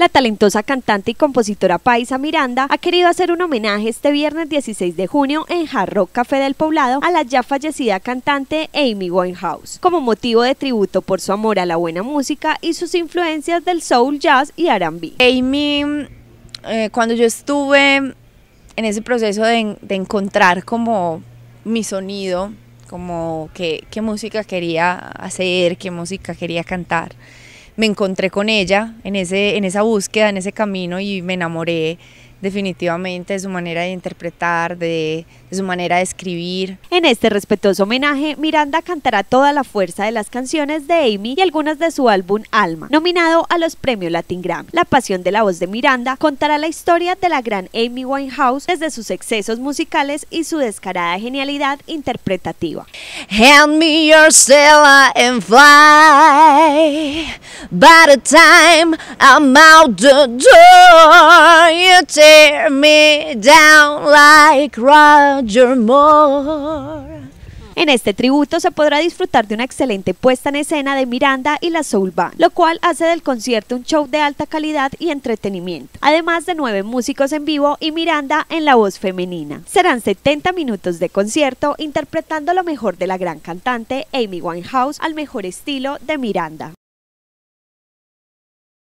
La talentosa cantante y compositora Paisa Miranda ha querido hacer un homenaje este viernes 16 de junio en Jarro Café del Poblado a la ya fallecida cantante Amy Winehouse, como motivo de tributo por su amor a la buena música y sus influencias del soul, jazz y R&B. Amy, eh, cuando yo estuve en ese proceso de, encontrar como mi sonido, como qué música quería hacer, qué música quería cantar me encontré con ella en, ese, en esa búsqueda, en ese camino y me enamoré definitivamente, su manera de interpretar, de, su manera de escribir. En este respetuoso homenaje, Miranda cantará toda la fuerza de las canciones de Amy y algunas de su álbum Alma, nominado a los premios Latin gram La pasión de la voz de Miranda contará la historia de la gran Amy Winehouse desde sus excesos musicales y su descarada genialidad interpretativa. Hand me your and fly by the time I'm out the door me En este tributo se podrá disfrutar de una excelente puesta en escena de Miranda y la Soul Band, lo cual hace del concierto un show de alta calidad y entretenimiento, además de nueve músicos en vivo y Miranda en la voz femenina. Serán 70 minutos de concierto interpretando lo mejor de la gran cantante Amy Winehouse al mejor estilo de Miranda.